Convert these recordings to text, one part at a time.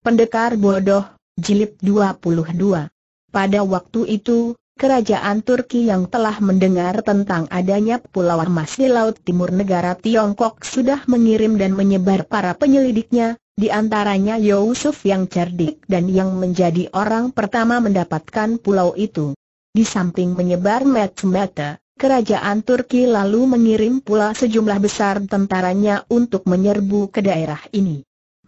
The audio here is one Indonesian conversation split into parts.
Pendekar Bodoh, Jilid 22. Pada waktu itu, kerajaan Turki yang telah mendengar tentang adanya Pulau Emas di Laut Timur negara Tiongkok sudah mengirim dan menyebar para penyelidiknya, di antaranya Yusuf yang cerdik dan yang menjadi orang pertama mendapatkan pulau itu. Di samping menyebar mata-mata, kerajaan Turki lalu mengirim pula sejumlah besar tentaranya untuk menyerbu ke daerah ini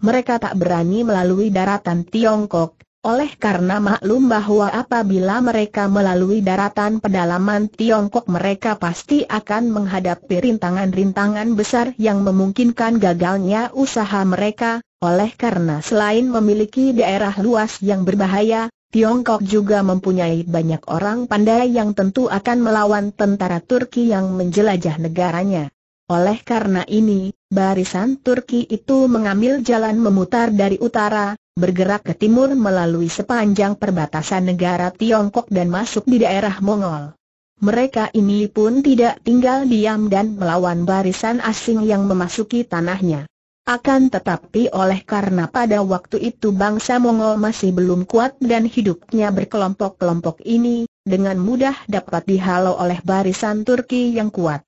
mereka tak berani melalui daratan Tiongkok, oleh karena maklum bahwa apabila mereka melalui daratan pedalaman Tiongkok mereka pasti akan menghadapi rintangan-rintangan besar yang memungkinkan gagalnya usaha mereka, oleh karena selain memiliki daerah luas yang berbahaya, Tiongkok juga mempunyai banyak orang pandai yang tentu akan melawan tentara Turki yang menjelajah negaranya. Oleh karena ini, barisan Turki itu mengambil jalan memutar dari utara, bergerak ke timur melalui sepanjang perbatasan negara Tiongkok dan masuk di daerah Mongol. Mereka ini pun tidak tinggal diam dan melawan barisan asing yang memasuki tanahnya. Akan tetapi oleh karena pada waktu itu bangsa Mongol masih belum kuat dan hidupnya berkelompok-kelompok ini, dengan mudah dapat dihalau oleh barisan Turki yang kuat.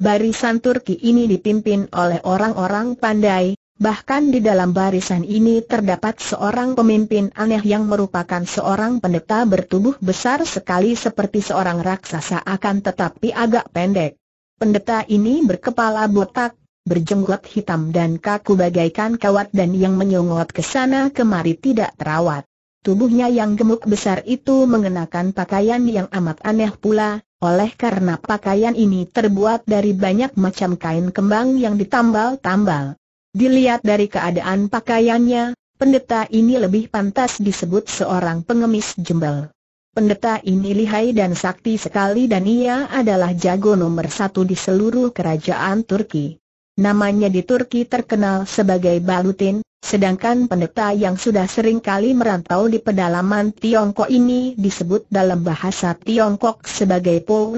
Barisan Turki ini dipimpin oleh orang-orang pandai, bahkan di dalam barisan ini terdapat seorang pemimpin aneh yang merupakan seorang pendeta bertubuh besar sekali seperti seorang raksasa akan tetapi agak pendek. Pendeta ini berkepala botak, berjenggot hitam dan kaku bagaikan kawat dan yang menyongot ke sana kemari tidak terawat. Tubuhnya yang gemuk besar itu mengenakan pakaian yang amat aneh pula, oleh karena pakaian ini terbuat dari banyak macam kain kembang yang ditambal-tambal. Dilihat dari keadaan pakaiannya, pendeta ini lebih pantas disebut seorang pengemis jembel. Pendeta ini lihai dan sakti sekali dan ia adalah jago nomor satu di seluruh kerajaan Turki. Namanya di Turki terkenal sebagai Balutin, Sedangkan pendeta yang sudah sering kali merantau di pedalaman Tiongkok ini disebut dalam bahasa Tiongkok sebagai Po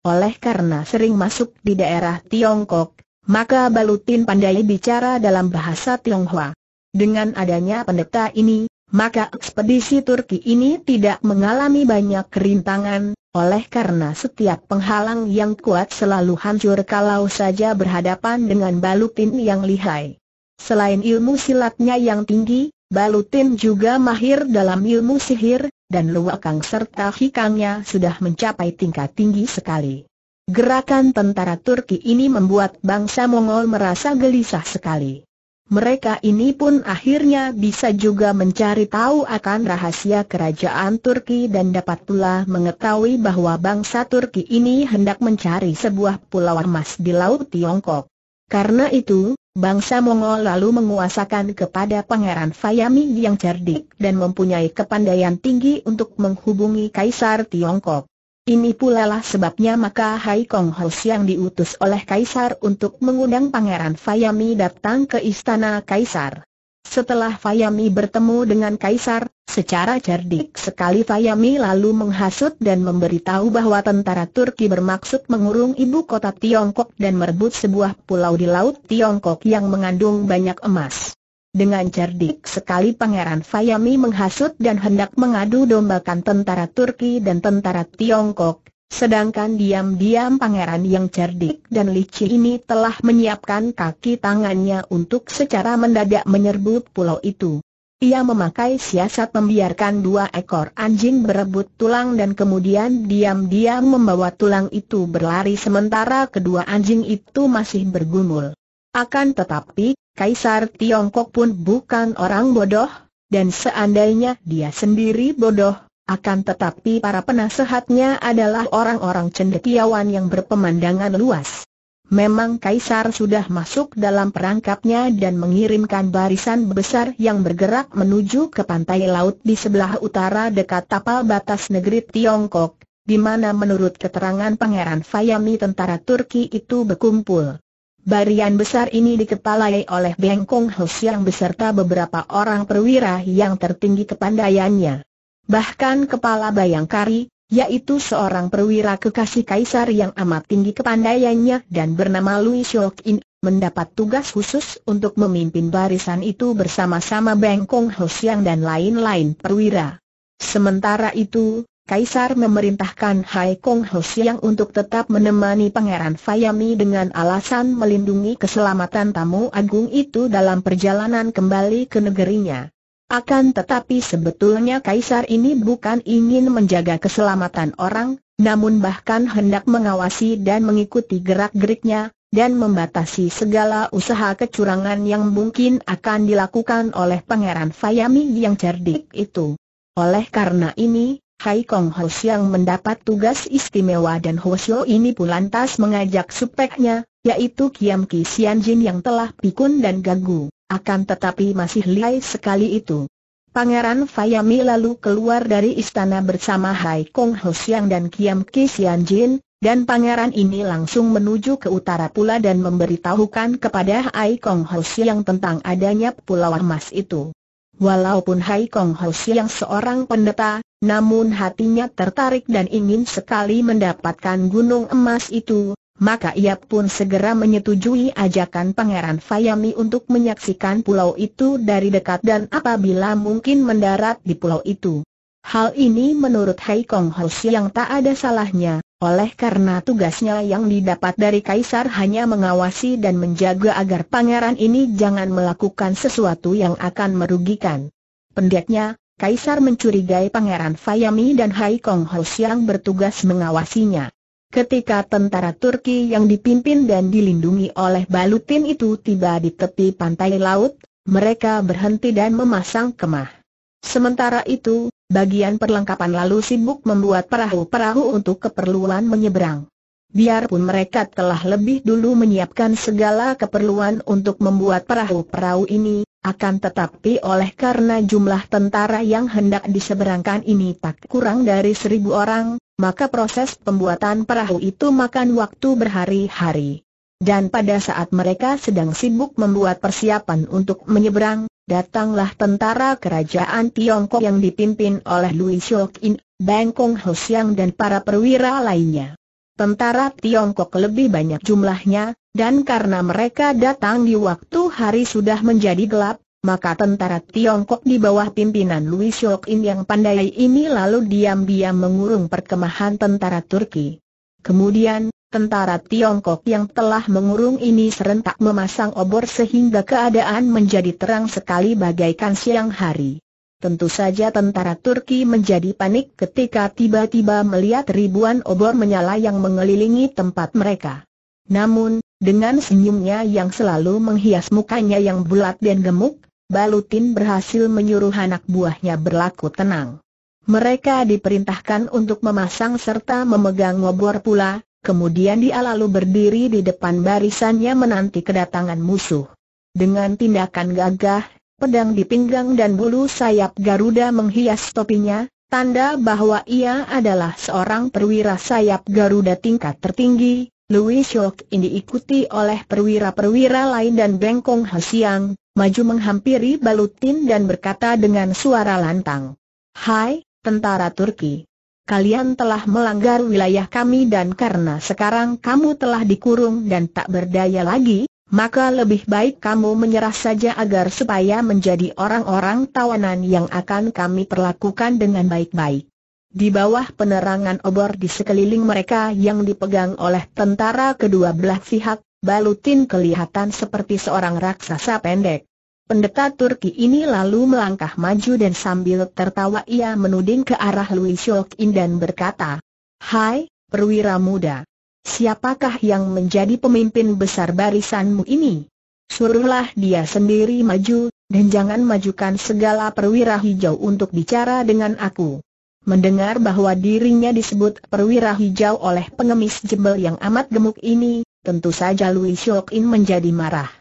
Oleh karena sering masuk di daerah Tiongkok, maka Balutin pandai bicara dalam bahasa Tionghoa. Dengan adanya pendeta ini, maka ekspedisi Turki ini tidak mengalami banyak kerintangan, oleh karena setiap penghalang yang kuat selalu hancur kalau saja berhadapan dengan Balutin yang lihai. Selain ilmu silatnya yang tinggi, Balutin juga mahir dalam ilmu sihir, dan luakang serta hikangnya sudah mencapai tingkat tinggi sekali. Gerakan tentara Turki ini membuat bangsa Mongol merasa gelisah sekali. Mereka ini pun akhirnya bisa juga mencari tahu akan rahasia kerajaan Turki dan dapat pula mengetahui bahwa bangsa Turki ini hendak mencari sebuah pulau emas di Laut Tiongkok. Karena itu, bangsa Mongol lalu menguasakan kepada Pangeran Fayami yang cerdik dan mempunyai kepandaian tinggi untuk menghubungi Kaisar Tiongkok. Ini pula lah sebabnya maka Hai Kong Hos yang diutus oleh Kaisar untuk mengundang Pangeran Fayami datang ke istana Kaisar. Setelah Fayami bertemu dengan Kaisar, secara cerdik sekali Fayami lalu menghasut dan memberitahu bahwa tentara Turki bermaksud mengurung ibu kota Tiongkok dan merebut sebuah pulau di Laut Tiongkok yang mengandung banyak emas. Dengan cerdik sekali Pangeran Fayami menghasut dan hendak mengadu dombakan tentara Turki dan tentara Tiongkok, Sedangkan diam-diam pangeran yang cerdik dan licik ini telah menyiapkan kaki tangannya untuk secara mendadak menyerbu pulau itu. Ia memakai siasat membiarkan dua ekor anjing berebut tulang dan kemudian diam-diam membawa tulang itu berlari sementara kedua anjing itu masih bergumul. Akan tetapi, Kaisar Tiongkok pun bukan orang bodoh, dan seandainya dia sendiri bodoh, akan tetapi para penasehatnya adalah orang-orang cendekiawan yang berpemandangan luas. Memang Kaisar sudah masuk dalam perangkapnya dan mengirimkan barisan besar yang bergerak menuju ke pantai laut di sebelah utara dekat tapal batas negeri Tiongkok, di mana menurut keterangan Pangeran Fayami tentara Turki itu berkumpul. Barian besar ini dikepalai oleh Beng Kong yang beserta beberapa orang perwira yang tertinggi kepandaiannya. Bahkan kepala Bayangkari, yaitu seorang perwira kekasih kaisar yang amat tinggi kepandaiannya dan bernama Louis Shokin, mendapat tugas khusus untuk memimpin barisan itu bersama-sama Beng Kong Ho dan lain-lain perwira. Sementara itu, Kaisar memerintahkan Hai Kong Ho untuk tetap menemani Pangeran Fayami dengan alasan melindungi keselamatan tamu agung itu dalam perjalanan kembali ke negerinya. Akan tetapi sebetulnya kaisar ini bukan ingin menjaga keselamatan orang, namun bahkan hendak mengawasi dan mengikuti gerak-geriknya, dan membatasi segala usaha kecurangan yang mungkin akan dilakukan oleh Pangeran Fayami yang cerdik itu. Oleh karena ini, Hai Kong Ho Siang mendapat tugas istimewa dan Siu ini pun lantas mengajak supeknya, yaitu Kiam Ki Sian Jin yang telah pikun dan gagu. Akan tetapi masih lihai sekali itu. Pangeran Fayami lalu keluar dari istana bersama Hai Kong Ho dan Kiam Ki Jin, dan pangeran ini langsung menuju ke utara pula dan memberitahukan kepada Hai Kong Ho tentang adanya Pulau Emas itu. Walaupun Hai Kong Ho seorang pendeta, namun hatinya tertarik dan ingin sekali mendapatkan gunung emas itu, maka ia pun segera menyetujui ajakan Pangeran Fayami untuk menyaksikan pulau itu dari dekat dan apabila mungkin mendarat di pulau itu. Hal ini menurut Hai Kong Ho yang tak ada salahnya, oleh karena tugasnya yang didapat dari Kaisar hanya mengawasi dan menjaga agar pangeran ini jangan melakukan sesuatu yang akan merugikan. Pendeknya, Kaisar mencurigai pangeran Fayami dan Hai Kong Ho yang bertugas mengawasinya. Ketika tentara Turki yang dipimpin dan dilindungi oleh Balutin itu tiba di tepi pantai laut, mereka berhenti dan memasang kemah. Sementara itu, bagian perlengkapan lalu sibuk membuat perahu-perahu untuk keperluan menyeberang. Biarpun mereka telah lebih dulu menyiapkan segala keperluan untuk membuat perahu-perahu ini, akan tetapi oleh karena jumlah tentara yang hendak diseberangkan ini tak kurang dari seribu orang, maka proses pembuatan perahu itu makan waktu berhari-hari. Dan pada saat mereka sedang sibuk membuat persiapan untuk menyeberang, datanglah tentara kerajaan Tiongkok yang dipimpin oleh Louis Shokin, Bangkong Kong dan para perwira lainnya. Tentara Tiongkok lebih banyak jumlahnya, dan karena mereka datang di waktu hari sudah menjadi gelap, maka tentara Tiongkok di bawah pimpinan Louis Shokin yang pandai ini lalu diam-diam mengurung perkemahan tentara Turki. Kemudian, tentara Tiongkok yang telah mengurung ini serentak memasang obor sehingga keadaan menjadi terang sekali bagaikan siang hari. Tentu saja tentara Turki menjadi panik ketika tiba-tiba melihat ribuan obor menyala yang mengelilingi tempat mereka. Namun, dengan senyumnya yang selalu menghias mukanya yang bulat dan gemuk, Balutin berhasil menyuruh anak buahnya berlaku tenang. Mereka diperintahkan untuk memasang serta memegang obor pula, kemudian dia lalu berdiri di depan barisannya menanti kedatangan musuh. Dengan tindakan gagah, pedang di pinggang dan bulu sayap Garuda menghias topinya, tanda bahwa ia adalah seorang perwira sayap Garuda tingkat tertinggi. Louis Shock ini diikuti oleh perwira-perwira lain dan Bengkong Hasiang, maju menghampiri Balutin dan berkata dengan suara lantang. Hai, tentara Turki. Kalian telah melanggar wilayah kami dan karena sekarang kamu telah dikurung dan tak berdaya lagi, maka lebih baik kamu menyerah saja agar supaya menjadi orang-orang tawanan yang akan kami perlakukan dengan baik-baik. Di bawah penerangan obor di sekeliling mereka yang dipegang oleh tentara kedua belah pihak, Balutin kelihatan seperti seorang raksasa pendek. Pendeta Turki ini lalu melangkah maju dan sambil tertawa ia menuding ke arah Louis Shokin dan berkata, Hai, perwira muda. Siapakah yang menjadi pemimpin besar barisanmu ini? Suruhlah dia sendiri maju, dan jangan majukan segala perwira hijau untuk bicara dengan aku. Mendengar bahwa dirinya disebut perwira hijau oleh pengemis jebel yang amat gemuk ini, tentu saja Louis Shokin menjadi marah.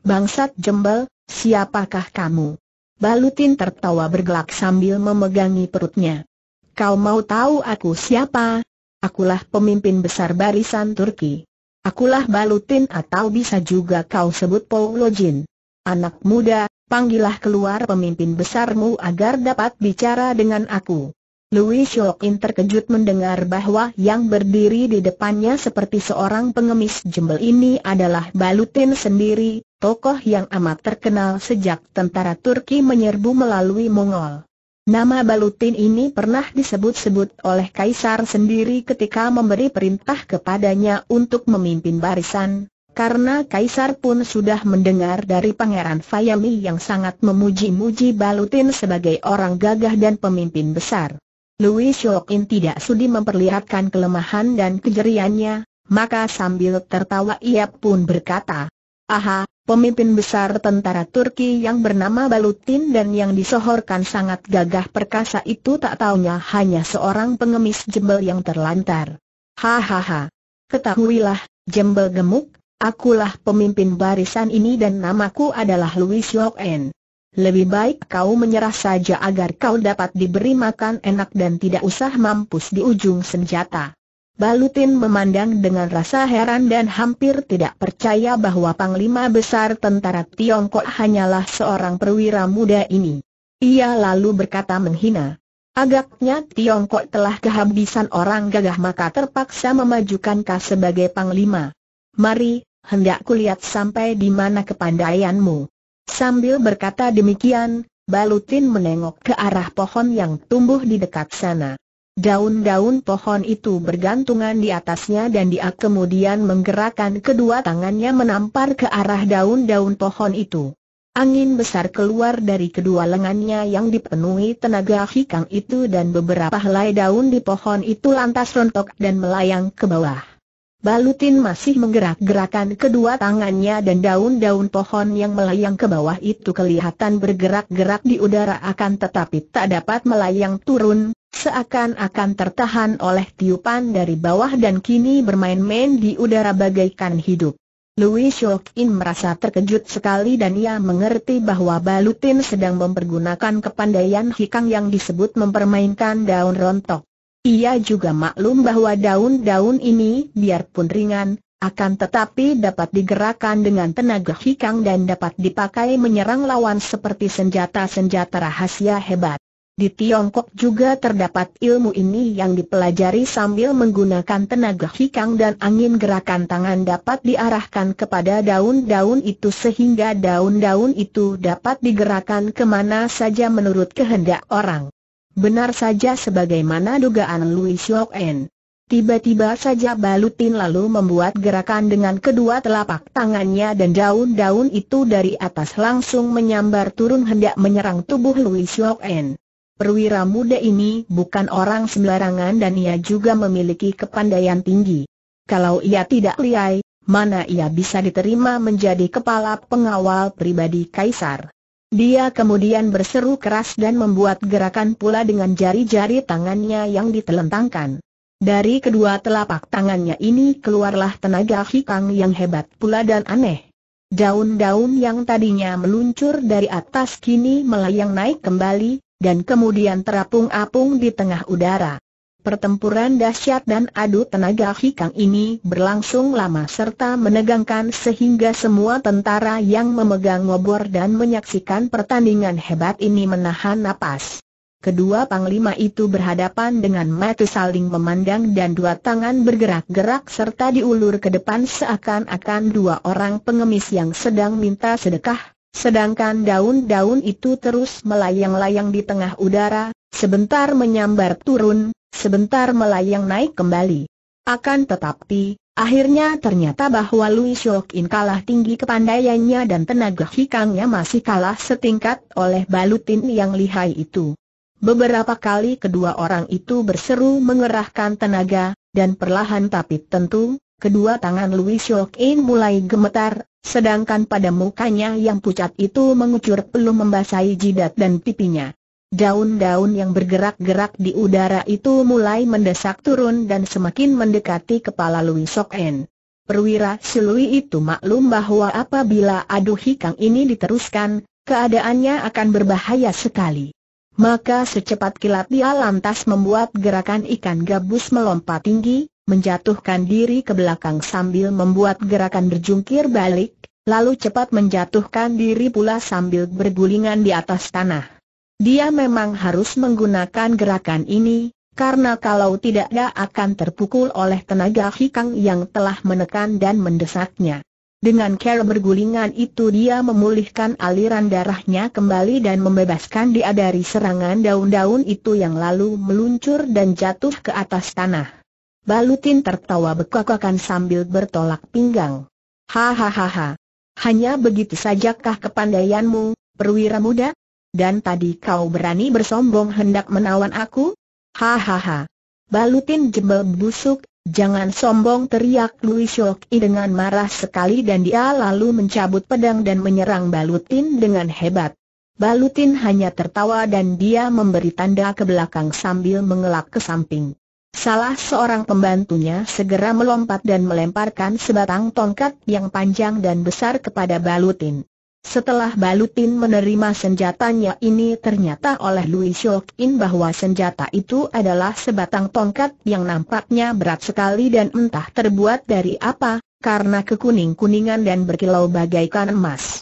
Bangsat jembel, siapakah kamu? Balutin tertawa bergelak sambil memegangi perutnya. Kau mau tahu aku siapa? Akulah pemimpin besar barisan Turki. Akulah Balutin atau bisa juga kau sebut Paulo Jin. Anak muda, panggillah keluar pemimpin besarmu agar dapat bicara dengan aku. Louis Shokin terkejut mendengar bahwa yang berdiri di depannya seperti seorang pengemis jembel ini adalah Balutin sendiri, tokoh yang amat terkenal sejak tentara Turki menyerbu melalui Mongol. Nama Balutin ini pernah disebut-sebut oleh Kaisar sendiri ketika memberi perintah kepadanya untuk memimpin barisan, karena Kaisar pun sudah mendengar dari Pangeran Fayami yang sangat memuji-muji Balutin sebagai orang gagah dan pemimpin besar. Louis Yokin tidak sudi memperlihatkan kelemahan dan kejeriannya, maka sambil tertawa ia pun berkata, Aha, pemimpin besar tentara Turki yang bernama Balutin dan yang disohorkan sangat gagah perkasa itu tak taunya hanya seorang pengemis jembel yang terlantar. Hahaha. Ketahuilah, jembel gemuk, akulah pemimpin barisan ini dan namaku adalah Louis Yok'en. Lebih baik kau menyerah saja agar kau dapat diberi makan enak dan tidak usah mampus di ujung senjata. Balutin memandang dengan rasa heran dan hampir tidak percaya bahwa Panglima Besar Tentara Tiongkok hanyalah seorang perwira muda ini. Ia lalu berkata menghina. Agaknya Tiongkok telah kehabisan orang gagah maka terpaksa memajukan kau sebagai Panglima. Mari, hendak kulihat sampai di mana kepandaianmu. Sambil berkata demikian, Balutin menengok ke arah pohon yang tumbuh di dekat sana. Daun-daun pohon itu bergantungan di atasnya dan dia kemudian menggerakkan kedua tangannya menampar ke arah daun-daun pohon itu. Angin besar keluar dari kedua lengannya yang dipenuhi tenaga hikang itu dan beberapa helai daun di pohon itu lantas rontok dan melayang ke bawah. Balutin masih menggerak-gerakan kedua tangannya dan daun-daun pohon yang melayang ke bawah itu kelihatan bergerak-gerak di udara akan tetapi tak dapat melayang turun, seakan-akan tertahan oleh tiupan dari bawah dan kini bermain-main di udara bagaikan hidup. Louis Shokin merasa terkejut sekali dan ia mengerti bahwa Balutin sedang mempergunakan kepandaian hikang yang disebut mempermainkan daun rontok. Ia juga maklum bahwa daun-daun ini biarpun ringan, akan tetapi dapat digerakkan dengan tenaga hikang dan dapat dipakai menyerang lawan seperti senjata-senjata rahasia hebat. Di Tiongkok juga terdapat ilmu ini yang dipelajari sambil menggunakan tenaga hikang dan angin gerakan tangan dapat diarahkan kepada daun-daun itu sehingga daun-daun itu dapat digerakkan kemana saja menurut kehendak orang. Benar saja sebagaimana dugaan Louis Yoen. Tiba-tiba saja Balutin lalu membuat gerakan dengan kedua telapak tangannya dan daun-daun itu dari atas langsung menyambar turun hendak menyerang tubuh Louis Yoen. Perwira muda ini bukan orang sembarangan dan ia juga memiliki kepandaian tinggi. Kalau ia tidak liai, mana ia bisa diterima menjadi kepala pengawal pribadi kaisar. Dia kemudian berseru keras dan membuat gerakan pula dengan jari-jari tangannya yang ditelentangkan. Dari kedua telapak tangannya ini keluarlah tenaga hikang yang hebat pula dan aneh. Daun-daun yang tadinya meluncur dari atas kini melayang naik kembali, dan kemudian terapung-apung di tengah udara. Pertempuran dahsyat dan adu tenaga hikang ini berlangsung lama serta menegangkan sehingga semua tentara yang memegang ngobor dan menyaksikan pertandingan hebat ini menahan napas. Kedua panglima itu berhadapan dengan mata saling memandang dan dua tangan bergerak-gerak serta diulur ke depan seakan-akan dua orang pengemis yang sedang minta sedekah, Sedangkan daun-daun itu terus melayang-layang di tengah udara, sebentar menyambar turun, sebentar melayang naik kembali. Akan tetapi, akhirnya ternyata bahwa Lui Shok In kalah tinggi kepandaiannya dan tenaga hikangnya masih kalah setingkat oleh balutin yang lihai itu. Beberapa kali kedua orang itu berseru mengerahkan tenaga, dan perlahan tapi tentu, kedua tangan Louis In mulai gemetar, sedangkan pada mukanya yang pucat itu mengucur peluh membasahi jidat dan pipinya. Daun-daun yang bergerak-gerak di udara itu mulai mendesak turun dan semakin mendekati kepala Louis In. Perwira Silui itu maklum bahwa apabila adu hikang ini diteruskan, keadaannya akan berbahaya sekali. Maka secepat kilat dia lantas membuat gerakan ikan gabus melompat tinggi, menjatuhkan diri ke belakang sambil membuat gerakan berjungkir balik, lalu cepat menjatuhkan diri pula sambil bergulingan di atas tanah. Dia memang harus menggunakan gerakan ini, karena kalau tidak dia akan terpukul oleh tenaga hikang yang telah menekan dan mendesaknya. Dengan cara bergulingan itu dia memulihkan aliran darahnya kembali dan membebaskan dia dari serangan daun-daun itu yang lalu meluncur dan jatuh ke atas tanah. Balutin tertawa bekakakan sambil bertolak pinggang. Hahaha. Hanya begitu sajakah kepandaianmu, perwira muda? Dan tadi kau berani bersombong hendak menawan aku? Hahaha. Balutin jebel busuk, jangan sombong teriak Louis Shoki dengan marah sekali dan dia lalu mencabut pedang dan menyerang Balutin dengan hebat. Balutin hanya tertawa dan dia memberi tanda ke belakang sambil mengelak ke samping. Salah seorang pembantunya segera melompat dan melemparkan sebatang tongkat yang panjang dan besar kepada Balutin. Setelah Balutin menerima senjatanya ini ternyata oleh Louis Shokin bahwa senjata itu adalah sebatang tongkat yang nampaknya berat sekali dan entah terbuat dari apa, karena kekuning-kuningan dan berkilau bagaikan emas.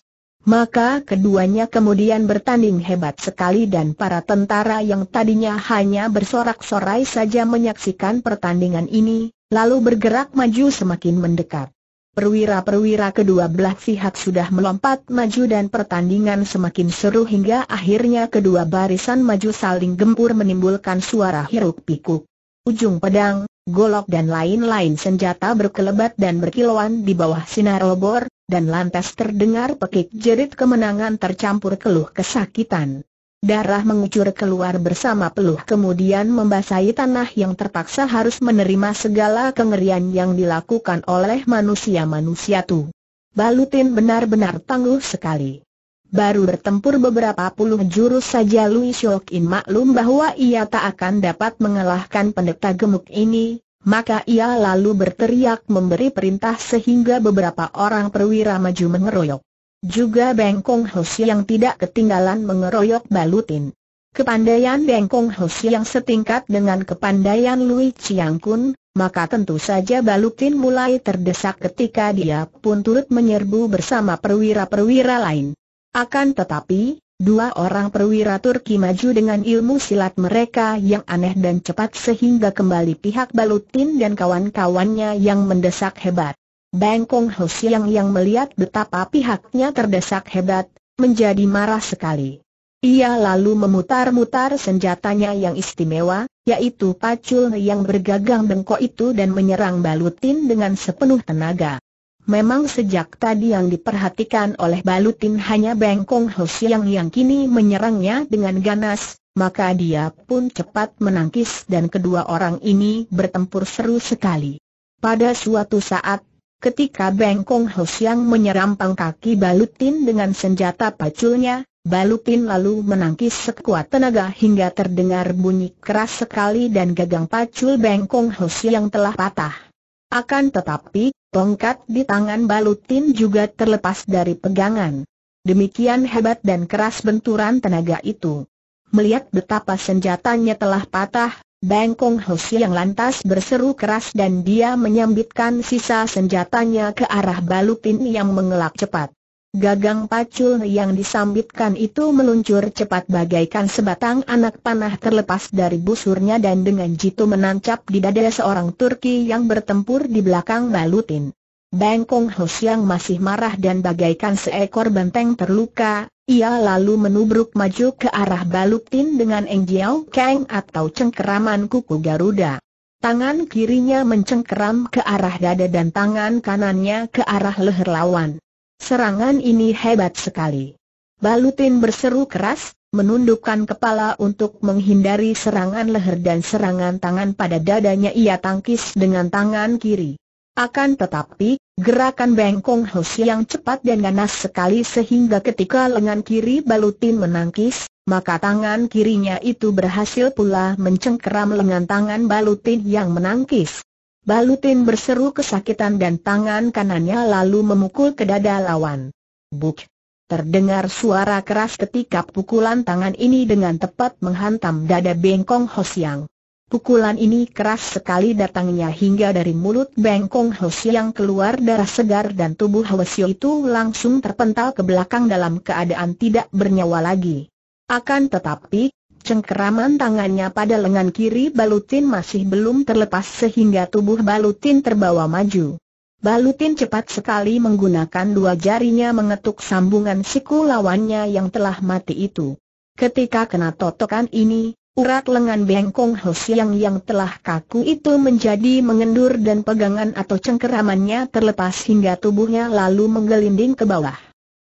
Maka keduanya kemudian bertanding hebat sekali dan para tentara yang tadinya hanya bersorak-sorai saja menyaksikan pertandingan ini, lalu bergerak maju semakin mendekat. Perwira-perwira kedua belah pihak sudah melompat maju dan pertandingan semakin seru hingga akhirnya kedua barisan maju saling gempur menimbulkan suara hiruk pikuk. Ujung pedang, golok dan lain-lain senjata berkelebat dan berkilauan di bawah sinar obor, dan lantas terdengar pekik jerit kemenangan tercampur keluh kesakitan. Darah mengucur keluar bersama peluh kemudian membasahi tanah yang terpaksa harus menerima segala kengerian yang dilakukan oleh manusia-manusia itu. Balutin benar-benar tangguh sekali. Baru bertempur beberapa puluh jurus saja Louis Shokin maklum bahwa ia tak akan dapat mengalahkan pendeta gemuk ini, maka ia lalu berteriak memberi perintah sehingga beberapa orang perwira maju mengeroyok. Juga Bengkong Hoshi yang tidak ketinggalan mengeroyok Balutin. Kepandaian Bengkong Hoshi yang setingkat dengan kepandaian Lui Chiang Kun, maka tentu saja Balutin mulai terdesak ketika dia pun turut menyerbu bersama perwira-perwira lain. Akan tetapi, Dua orang perwira Turki maju dengan ilmu silat mereka yang aneh dan cepat sehingga kembali pihak Balutin dan kawan-kawannya yang mendesak hebat. Bengkong Hosiang yang melihat betapa pihaknya terdesak hebat, menjadi marah sekali. Ia lalu memutar-mutar senjatanya yang istimewa, yaitu pacul yang bergagang bengkok itu dan menyerang Balutin dengan sepenuh tenaga. Memang sejak tadi yang diperhatikan oleh Balutin hanya Bengkong Ho Siang yang kini menyerangnya dengan ganas, maka dia pun cepat menangkis dan kedua orang ini bertempur seru sekali. Pada suatu saat, ketika Bengkong Ho Siang menyerampang kaki Balutin dengan senjata paculnya, Balutin lalu menangkis sekuat tenaga hingga terdengar bunyi keras sekali dan gagang pacul bengkong Hos yang telah patah. Akan tetapi, Tongkat di tangan Balutin juga terlepas dari pegangan. Demikian hebat dan keras benturan tenaga itu. Melihat betapa senjatanya telah patah, Bengkong Hoshi yang lantas berseru keras dan dia menyambitkan sisa senjatanya ke arah Balutin yang mengelak cepat. Gagang pacul yang disambitkan itu meluncur cepat bagaikan sebatang anak panah terlepas dari busurnya dan dengan jitu menancap di dada seorang Turki yang bertempur di belakang balutin. Bengkong Hus yang masih marah dan bagaikan seekor benteng terluka, ia lalu menubruk maju ke arah balutin dengan engjiao keng atau cengkeraman kuku Garuda. Tangan kirinya mencengkeram ke arah dada dan tangan kanannya ke arah leher lawan. Serangan ini hebat sekali. Balutin berseru keras, menundukkan kepala untuk menghindari serangan leher dan serangan tangan pada dadanya ia tangkis dengan tangan kiri. Akan tetapi, gerakan bengkong Hos yang cepat dan ganas sekali sehingga ketika lengan kiri Balutin menangkis, maka tangan kirinya itu berhasil pula mencengkeram lengan tangan Balutin yang menangkis. Balutin berseru kesakitan dan tangan kanannya lalu memukul ke dada lawan. Buk! Terdengar suara keras ketika pukulan tangan ini dengan tepat menghantam dada Bengkong Hosiang. Pukulan ini keras sekali datangnya hingga dari mulut Bengkong Hosiang keluar darah segar dan tubuh Hosiang itu langsung terpental ke belakang dalam keadaan tidak bernyawa lagi. Akan tetapi, cengkeraman tangannya pada lengan kiri Balutin masih belum terlepas sehingga tubuh Balutin terbawa maju. Balutin cepat sekali menggunakan dua jarinya mengetuk sambungan siku lawannya yang telah mati itu. Ketika kena totokan ini, urat lengan bengkong Hosiang yang telah kaku itu menjadi mengendur dan pegangan atau cengkeramannya terlepas hingga tubuhnya lalu menggelinding ke bawah.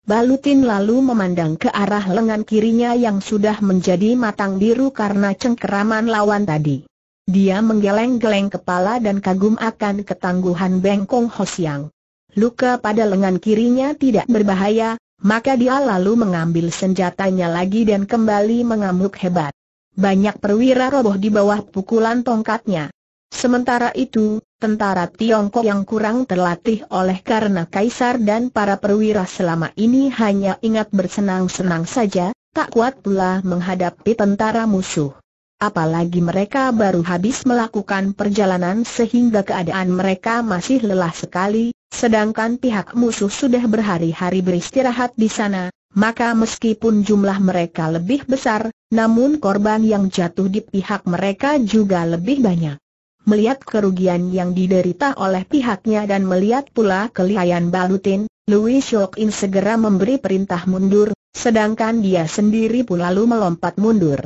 Balutin lalu memandang ke arah lengan kirinya yang sudah menjadi matang biru karena cengkeraman lawan tadi. Dia menggeleng-geleng kepala dan kagum akan ketangguhan Bengkong Hosiang. Luka pada lengan kirinya tidak berbahaya, maka dia lalu mengambil senjatanya lagi dan kembali mengamuk hebat. Banyak perwira roboh di bawah pukulan tongkatnya. Sementara itu, Tentara Tiongkok yang kurang terlatih oleh karena kaisar dan para perwira selama ini hanya ingat bersenang-senang saja, tak kuat pula menghadapi tentara musuh. Apalagi mereka baru habis melakukan perjalanan sehingga keadaan mereka masih lelah sekali, sedangkan pihak musuh sudah berhari-hari beristirahat di sana, maka meskipun jumlah mereka lebih besar, namun korban yang jatuh di pihak mereka juga lebih banyak melihat kerugian yang diderita oleh pihaknya dan melihat pula kelihayan Balutin, Louis Shokin segera memberi perintah mundur, sedangkan dia sendiri pun lalu melompat mundur.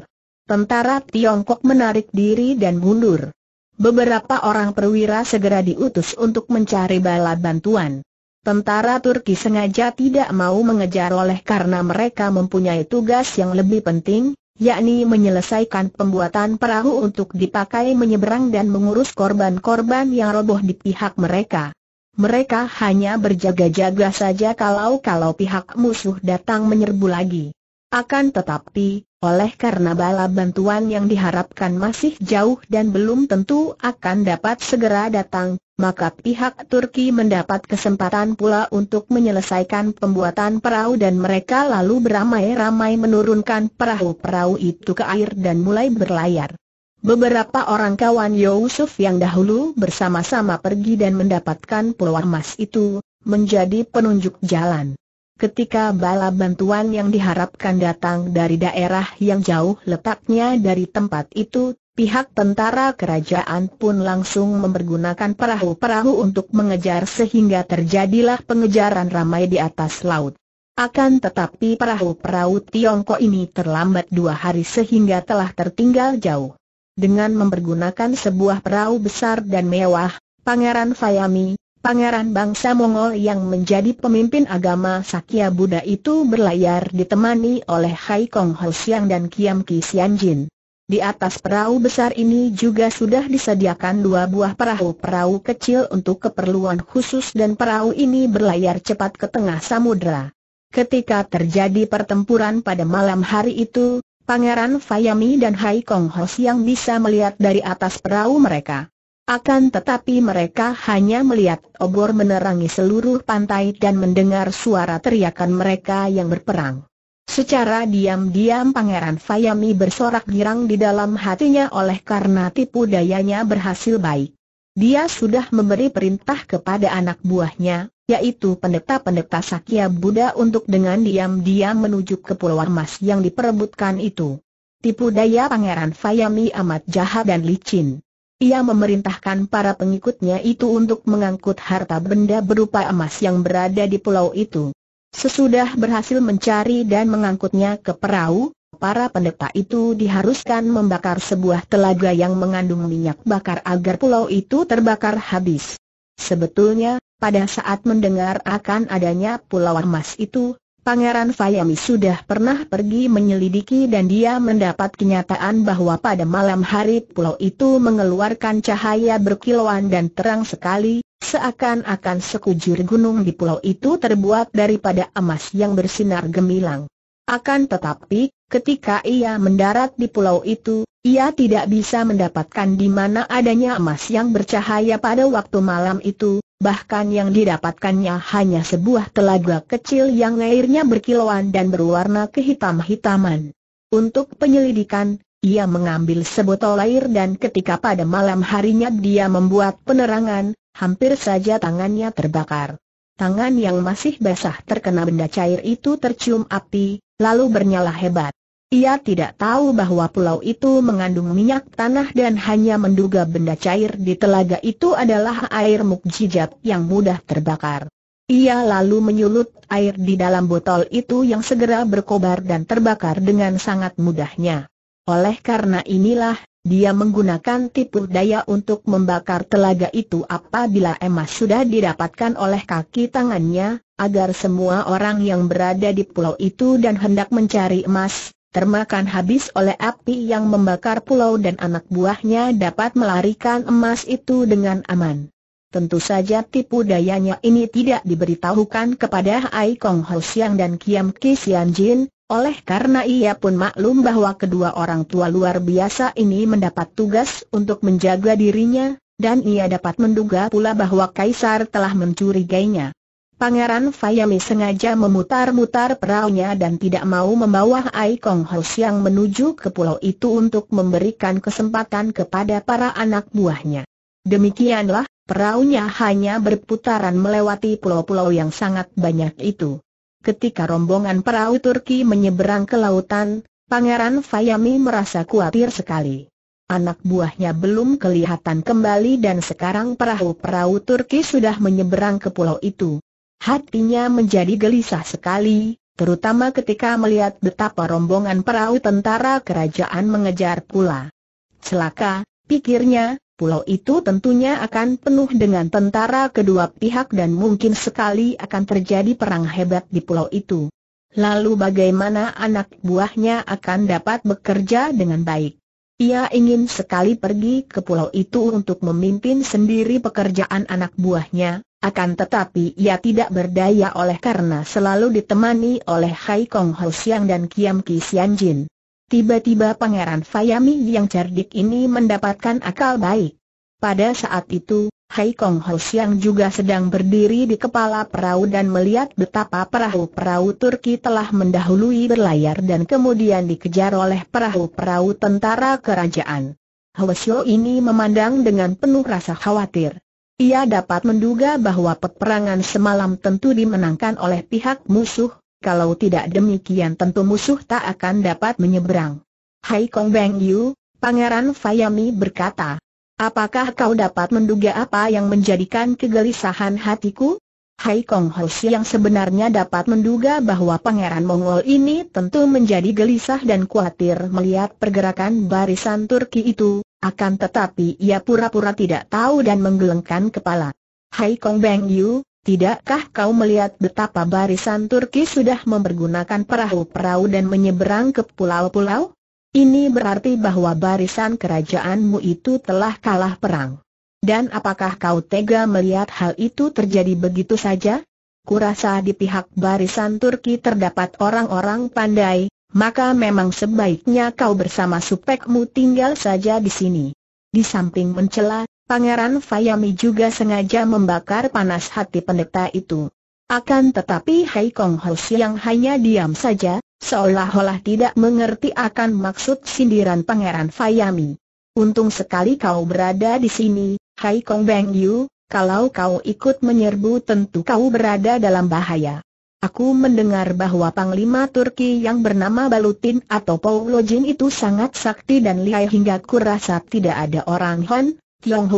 Tentara Tiongkok menarik diri dan mundur. Beberapa orang perwira segera diutus untuk mencari bala bantuan. Tentara Turki sengaja tidak mau mengejar oleh karena mereka mempunyai tugas yang lebih penting, yakni menyelesaikan pembuatan perahu untuk dipakai menyeberang dan mengurus korban-korban yang roboh di pihak mereka. Mereka hanya berjaga-jaga saja kalau-kalau pihak musuh datang menyerbu lagi. Akan tetapi, oleh karena bala bantuan yang diharapkan masih jauh dan belum tentu akan dapat segera datang, maka pihak Turki mendapat kesempatan pula untuk menyelesaikan pembuatan perahu dan mereka lalu beramai-ramai menurunkan perahu-perahu itu ke air dan mulai berlayar. Beberapa orang kawan Yusuf yang dahulu bersama-sama pergi dan mendapatkan peluang emas itu, menjadi penunjuk jalan. Ketika bala bantuan yang diharapkan datang dari daerah yang jauh letaknya dari tempat itu, pihak tentara kerajaan pun langsung mempergunakan perahu-perahu untuk mengejar sehingga terjadilah pengejaran ramai di atas laut. Akan tetapi perahu-perahu Tiongkok ini terlambat dua hari sehingga telah tertinggal jauh. Dengan mempergunakan sebuah perahu besar dan mewah, Pangeran Fayami, pangeran bangsa Mongol yang menjadi pemimpin agama Sakya Buddha itu berlayar ditemani oleh Hai Kong Ho Siang dan Kiam Ki Jin. Di atas perahu besar ini juga sudah disediakan dua buah perahu-perahu kecil untuk keperluan khusus dan perahu ini berlayar cepat ke tengah samudera. Ketika terjadi pertempuran pada malam hari itu, Pangeran Fayami dan Hai Kong Ho Siang bisa melihat dari atas perahu mereka. Akan tetapi mereka hanya melihat obor menerangi seluruh pantai dan mendengar suara teriakan mereka yang berperang. Secara diam-diam Pangeran Fayami bersorak girang di dalam hatinya oleh karena tipu dayanya berhasil baik. Dia sudah memberi perintah kepada anak buahnya, yaitu pendeta-pendeta Sakya Buddha untuk dengan diam-diam menuju ke Pulau emas yang diperebutkan itu. Tipu daya Pangeran Fayami amat jahat dan licin. Ia memerintahkan para pengikutnya itu untuk mengangkut harta benda berupa emas yang berada di pulau itu. Sesudah berhasil mencari dan mengangkutnya ke perahu, para pendeta itu diharuskan membakar sebuah telaga yang mengandung minyak bakar agar pulau itu terbakar habis. Sebetulnya, pada saat mendengar akan adanya pulau emas itu, Pangeran Fayami sudah pernah pergi menyelidiki dan dia mendapat kenyataan bahwa pada malam hari pulau itu mengeluarkan cahaya berkilauan dan terang sekali, seakan-akan sekujur gunung di pulau itu terbuat daripada emas yang bersinar gemilang. Akan tetapi, Ketika ia mendarat di pulau itu, ia tidak bisa mendapatkan di mana adanya emas yang bercahaya pada waktu malam itu, bahkan yang didapatkannya hanya sebuah telaga kecil yang airnya berkilauan dan berwarna kehitam-hitaman. Untuk penyelidikan, ia mengambil sebotol air dan ketika pada malam harinya dia membuat penerangan, hampir saja tangannya terbakar tangan yang masih basah terkena benda cair itu tercium api, lalu bernyala hebat. Ia tidak tahu bahwa pulau itu mengandung minyak tanah dan hanya menduga benda cair di telaga itu adalah air mukjizat yang mudah terbakar. Ia lalu menyulut air di dalam botol itu yang segera berkobar dan terbakar dengan sangat mudahnya. Oleh karena inilah, dia menggunakan tipu daya untuk membakar telaga itu apabila emas sudah didapatkan oleh kaki tangannya, agar semua orang yang berada di pulau itu dan hendak mencari emas, termakan habis oleh api yang membakar pulau dan anak buahnya dapat melarikan emas itu dengan aman. Tentu saja tipu dayanya ini tidak diberitahukan kepada Ai Kong Ho Siang dan Kiam Ki Sian Jin, oleh karena ia pun maklum bahwa kedua orang tua luar biasa ini mendapat tugas untuk menjaga dirinya, dan ia dapat menduga pula bahwa Kaisar telah mencurigainya. Pangeran Fayami sengaja memutar-mutar peraunya dan tidak mau membawa Ai Kong Ho Siang menuju ke pulau itu untuk memberikan kesempatan kepada para anak buahnya. Demikianlah, peraunya hanya berputaran melewati pulau-pulau yang sangat banyak itu. Ketika rombongan perahu Turki menyeberang ke lautan, Pangeran Fayami merasa khawatir sekali. Anak buahnya belum kelihatan kembali dan sekarang perahu-perahu Turki sudah menyeberang ke pulau itu. Hatinya menjadi gelisah sekali, terutama ketika melihat betapa rombongan perahu tentara kerajaan mengejar pula. Celaka, pikirnya, Pulau itu tentunya akan penuh dengan tentara kedua pihak dan mungkin sekali akan terjadi perang hebat di pulau itu. Lalu bagaimana anak buahnya akan dapat bekerja dengan baik? Ia ingin sekali pergi ke pulau itu untuk memimpin sendiri pekerjaan anak buahnya, akan tetapi ia tidak berdaya oleh karena selalu ditemani oleh Hai Kong Ho Siang dan Kiam Ki Sian Jin. Tiba-tiba Pangeran Fayami yang cerdik ini mendapatkan akal baik. Pada saat itu, Hai Kong Ho Siang juga sedang berdiri di kepala perahu dan melihat betapa perahu-perahu Turki telah mendahului berlayar dan kemudian dikejar oleh perahu-perahu tentara kerajaan. Hwasyo ini memandang dengan penuh rasa khawatir. Ia dapat menduga bahwa peperangan semalam tentu dimenangkan oleh pihak musuh, kalau tidak demikian tentu musuh tak akan dapat menyeberang. Hai Kong Beng Yu, Pangeran Fayami berkata. Apakah kau dapat menduga apa yang menjadikan kegelisahan hatiku? Hai Kong Hoshi yang sebenarnya dapat menduga bahwa Pangeran Mongol ini tentu menjadi gelisah dan khawatir melihat pergerakan barisan Turki itu, akan tetapi ia pura-pura tidak tahu dan menggelengkan kepala. Hai Kong Beng Yu, Tidakkah kau melihat betapa barisan Turki sudah mempergunakan perahu-perahu dan menyeberang ke pulau-pulau? Ini berarti bahwa barisan kerajaanmu itu telah kalah perang. Dan apakah kau tega melihat hal itu terjadi begitu saja? Kurasa di pihak barisan Turki terdapat orang-orang pandai, maka memang sebaiknya kau bersama supekmu tinggal saja di sini. Di samping mencela, Pangeran Fayami juga sengaja membakar panas hati pendeta itu. Akan tetapi Hai Kong Ho yang hanya diam saja, seolah-olah tidak mengerti akan maksud sindiran Pangeran Fayami. Untung sekali kau berada di sini, Hai Kong Beng Yu, kalau kau ikut menyerbu tentu kau berada dalam bahaya. Aku mendengar bahwa Panglima Turki yang bernama Balutin atau Paulojin itu sangat sakti dan lihai hingga kurasa tidak ada orang Hon, Kiong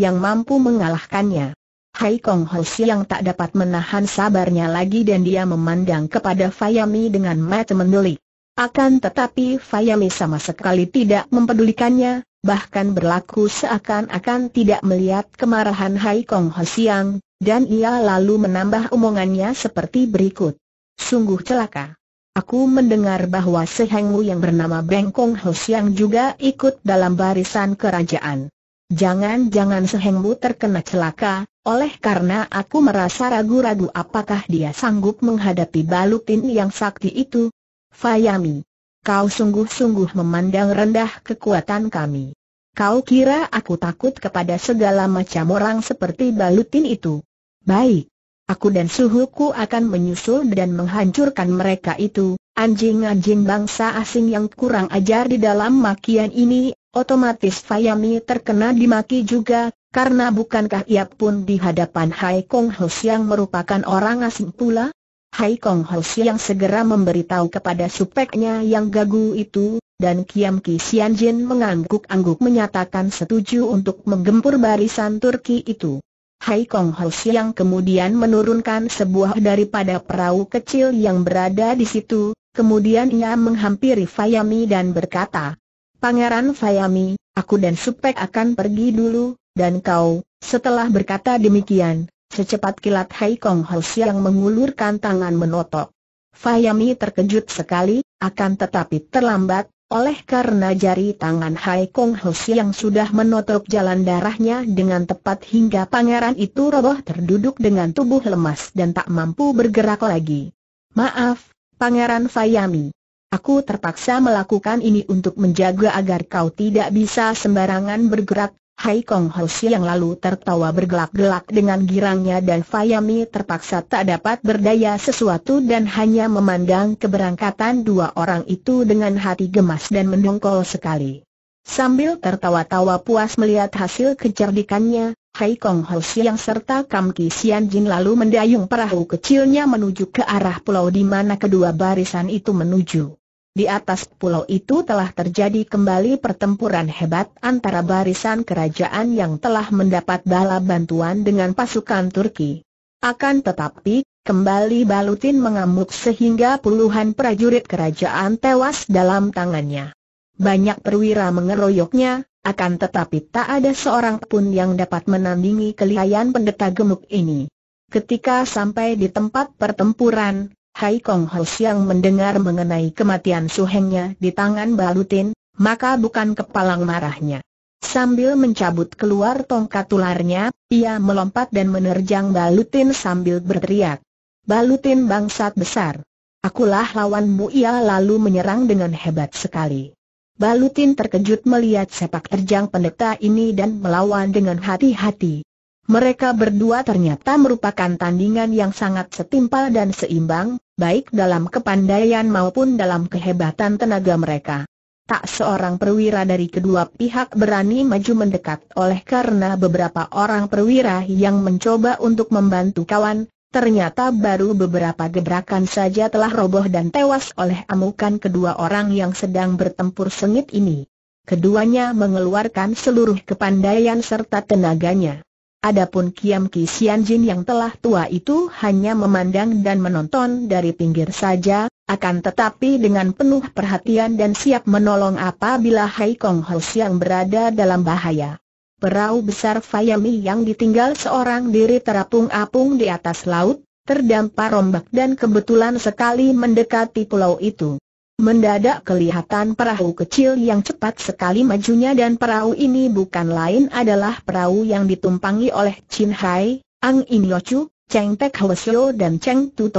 yang mampu mengalahkannya. Hai Kong Ho yang tak dapat menahan sabarnya lagi dan dia memandang kepada Fayami dengan mata mendeli. Akan tetapi Fayami sama sekali tidak mempedulikannya, bahkan berlaku seakan-akan tidak melihat kemarahan Hai Kong Ho Siang, dan ia lalu menambah omongannya seperti berikut. Sungguh celaka. Aku mendengar bahwa sehengu yang bernama Bengkong Ho Siang juga ikut dalam barisan kerajaan. Jangan-jangan sehengmu terkena celaka, oleh karena aku merasa ragu-ragu apakah dia sanggup menghadapi balutin yang sakti itu. Fayami, kau sungguh-sungguh memandang rendah kekuatan kami. Kau kira aku takut kepada segala macam orang seperti balutin itu? Baik, aku dan suhuku akan menyusul dan menghancurkan mereka itu, anjing-anjing bangsa asing yang kurang ajar di dalam makian ini, Otomatis Fayami terkena dimaki juga, karena bukankah ia pun di hadapan Hai Kong Ho yang merupakan orang asing pula? Hai Kong Ho yang segera memberitahu kepada supeknya yang gagu itu, dan Kiam Ki Sian Jin mengangguk-angguk menyatakan setuju untuk menggempur barisan Turki itu. Hai Kong Ho yang kemudian menurunkan sebuah daripada perahu kecil yang berada di situ, kemudian ia menghampiri Fayami dan berkata, Pangeran Fayami, aku dan Supek akan pergi dulu, dan kau, setelah berkata demikian, secepat kilat Hai Kong Ho Siang mengulurkan tangan menotok. Fayami terkejut sekali, akan tetapi terlambat, oleh karena jari tangan Hai Kong Ho Siang sudah menotok jalan darahnya dengan tepat hingga pangeran itu roboh terduduk dengan tubuh lemas dan tak mampu bergerak lagi. Maaf, Pangeran Fayami, Aku terpaksa melakukan ini untuk menjaga agar kau tidak bisa sembarangan bergerak. Hai Kong Hoshi yang lalu tertawa bergelak-gelak dengan girangnya dan Fayami terpaksa tak dapat berdaya sesuatu dan hanya memandang keberangkatan dua orang itu dengan hati gemas dan mendongkol sekali. Sambil tertawa-tawa puas melihat hasil kecerdikannya, Hai Kong Ho yang serta Kam Ki Sian Jin lalu mendayung perahu kecilnya menuju ke arah pulau di mana kedua barisan itu menuju. Di atas pulau itu telah terjadi kembali pertempuran hebat antara barisan kerajaan yang telah mendapat bala bantuan dengan pasukan Turki. Akan tetapi, kembali Balutin mengamuk sehingga puluhan prajurit kerajaan tewas dalam tangannya. Banyak perwira mengeroyoknya, akan tetapi tak ada seorang pun yang dapat menandingi kelihayan pendeta gemuk ini. Ketika sampai di tempat pertempuran, Hai Kong Ho Siang mendengar mengenai kematian suhengnya di tangan Balutin, maka bukan kepalang marahnya. Sambil mencabut keluar tongkat tularnya, ia melompat dan menerjang Balutin sambil berteriak. Balutin bangsat besar. Akulah lawanmu ia lalu menyerang dengan hebat sekali. Balutin terkejut melihat sepak terjang pendeta ini dan melawan dengan hati-hati. Mereka berdua ternyata merupakan tandingan yang sangat setimpal dan seimbang, baik dalam kepandaian maupun dalam kehebatan tenaga mereka. Tak seorang perwira dari kedua pihak berani maju mendekat oleh karena beberapa orang perwira yang mencoba untuk membantu kawan, ternyata baru beberapa gebrakan saja telah roboh dan tewas oleh amukan kedua orang yang sedang bertempur sengit ini. Keduanya mengeluarkan seluruh kepandaian serta tenaganya. Adapun Kiam Ki Jin yang telah tua itu hanya memandang dan menonton dari pinggir saja, akan tetapi dengan penuh perhatian dan siap menolong apabila Hai Kong Ho yang berada dalam bahaya. Perahu besar Fayami yang ditinggal seorang diri terapung-apung di atas laut, terdampar rombak dan kebetulan sekali mendekati pulau itu. Mendadak kelihatan perahu kecil yang cepat sekali majunya dan perahu ini bukan lain adalah perahu yang ditumpangi oleh Chin Hai, Ang In Yochu, Cheng Pek Hwasyo dan Cheng Tu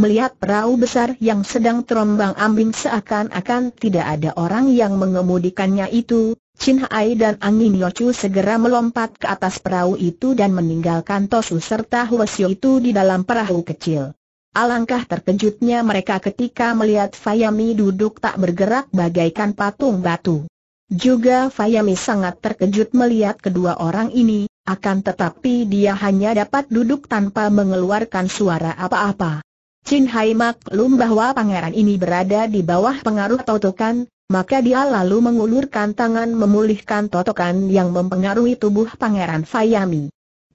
Melihat perahu besar yang sedang terombang ambing seakan-akan tidak ada orang yang mengemudikannya itu, Chin Hai dan Ang In Yochu segera melompat ke atas perahu itu dan meninggalkan Tosu serta Hwasyo itu di dalam perahu kecil. Alangkah terkejutnya mereka ketika melihat Fayami duduk tak bergerak bagaikan patung batu. Juga Fayami sangat terkejut melihat kedua orang ini, akan tetapi dia hanya dapat duduk tanpa mengeluarkan suara apa-apa. Chin Hai maklum bahwa pangeran ini berada di bawah pengaruh totokan, maka dia lalu mengulurkan tangan memulihkan totokan yang mempengaruhi tubuh pangeran Fayami.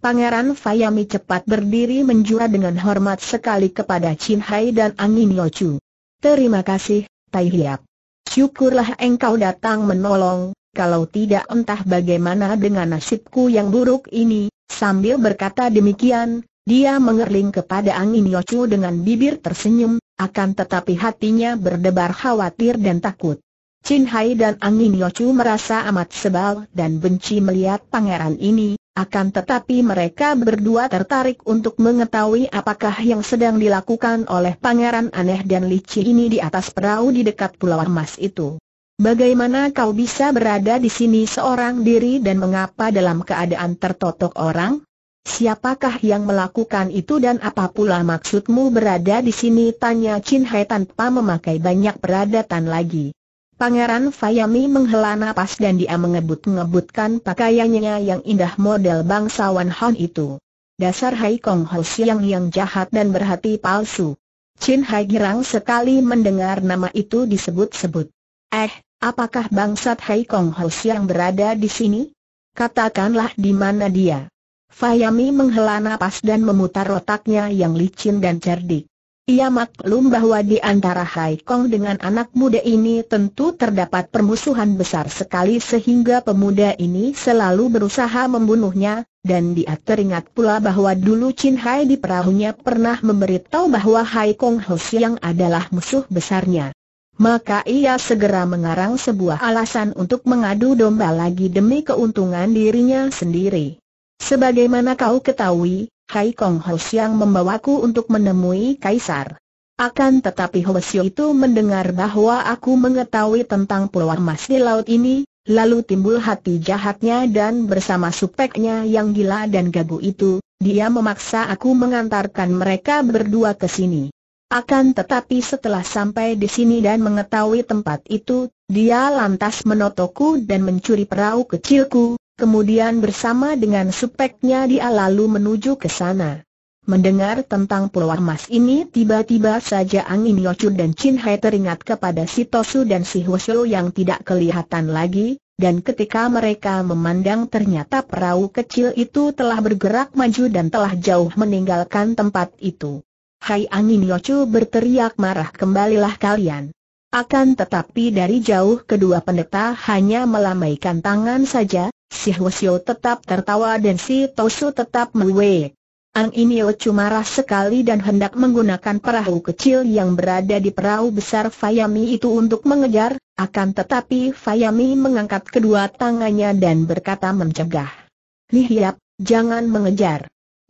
Pangeran Fayami cepat berdiri menjura dengan hormat sekali kepada Chin Hai dan Angin Yochu. Terima kasih, Tai Hiap. Syukurlah engkau datang menolong, kalau tidak entah bagaimana dengan nasibku yang buruk ini, sambil berkata demikian, dia mengerling kepada angin Yochu dengan bibir tersenyum, akan tetapi hatinya berdebar khawatir dan takut. Chin Hai dan angin Yochu merasa amat sebal dan benci melihat pangeran ini, akan tetapi mereka berdua tertarik untuk mengetahui apakah yang sedang dilakukan oleh pangeran aneh dan licin ini di atas perahu di dekat pulau emas itu. Bagaimana kau bisa berada di sini seorang diri dan mengapa dalam keadaan tertotok orang? Siapakah yang melakukan itu dan apa pula maksudmu berada di sini? Tanya Chin Hai tanpa memakai banyak peradatan lagi. Pangeran Fayami menghela napas dan dia mengebut-ngebutkan pakaiannya yang indah model bangsawan Han itu. Dasar Hai Kong Ho Siang yang jahat dan berhati palsu. Chin Hai girang sekali mendengar nama itu disebut-sebut. Eh, apakah bangsat Hai Kong Ho Siang berada di sini? Katakanlah di mana dia. Fayami menghela napas dan memutar otaknya yang licin dan cerdik. Ia maklum bahwa di antara Hai Kong dengan anak muda ini tentu terdapat permusuhan besar sekali sehingga pemuda ini selalu berusaha membunuhnya, dan dia teringat pula bahwa dulu Chin Hai di perahunya pernah memberitahu bahwa Hai Kong Ho Siang adalah musuh besarnya. Maka ia segera mengarang sebuah alasan untuk mengadu domba lagi demi keuntungan dirinya sendiri. Sebagaimana kau ketahui, Kai Kong Ho Siang membawaku untuk menemui Kaisar. Akan tetapi Ho Siu itu mendengar bahwa aku mengetahui tentang pulau emas di laut ini, lalu timbul hati jahatnya dan bersama supeknya yang gila dan gagu itu, dia memaksa aku mengantarkan mereka berdua ke sini. Akan tetapi setelah sampai di sini dan mengetahui tempat itu, dia lantas menotoku dan mencuri perahu kecilku, Kemudian bersama dengan supeknya dia lalu menuju ke sana. Mendengar tentang pulau emas ini tiba-tiba saja Angin Yochun dan Chin Hai teringat kepada si Tosu dan si Hushu yang tidak kelihatan lagi, dan ketika mereka memandang ternyata perahu kecil itu telah bergerak maju dan telah jauh meninggalkan tempat itu. Hai Angin Yocu berteriak marah kembalilah kalian. Akan tetapi dari jauh kedua pendeta hanya melambaikan tangan saja, Si Hwasyo tetap tertawa dan si Tosu tetap meluek. Ang Inio cuma marah sekali dan hendak menggunakan perahu kecil yang berada di perahu besar Fayami itu untuk mengejar, akan tetapi Fayami mengangkat kedua tangannya dan berkata mencegah. Lihiap, jangan mengejar.